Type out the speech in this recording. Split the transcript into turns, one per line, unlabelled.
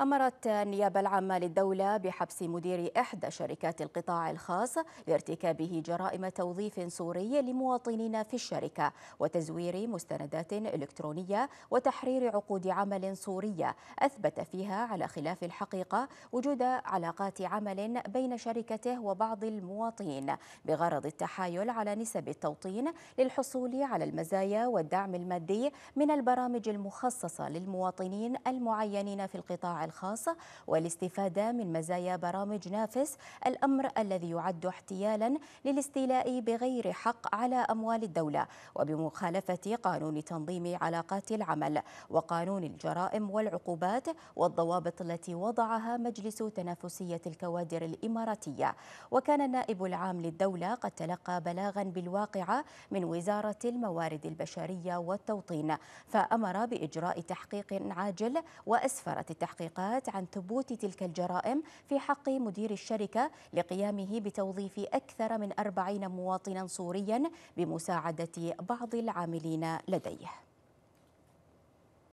أمرت النيابة العامة للدولة بحبس مدير إحدى شركات القطاع الخاص لارتكابه جرائم توظيف سوري لمواطنين في الشركة وتزوير مستندات إلكترونية وتحرير عقود عمل سورية أثبت فيها على خلاف الحقيقة وجود علاقات عمل بين شركته وبعض المواطنين بغرض التحايل على نسب التوطين للحصول على المزايا والدعم المادي من البرامج المخصصة للمواطنين المعينين في القطاع الخاص والاستفادة من مزايا برامج نافس الأمر الذي يعد احتيالا للاستيلاء بغير حق على أموال الدولة وبمخالفة قانون تنظيم علاقات العمل وقانون الجرائم والعقوبات والضوابط التي وضعها مجلس تنافسية الكوادر الإماراتية وكان النائب العام للدولة قد تلقى بلاغا بالواقعة من وزارة الموارد البشرية والتوطين فأمر بإجراء تحقيق عاجل وأسفرت التحقيق تعليقات عن ثبوت تلك الجرائم في حق مدير الشركة لقيامه بتوظيف أكثر من أربعين مواطنا سوريا بمساعدة بعض العاملين لديه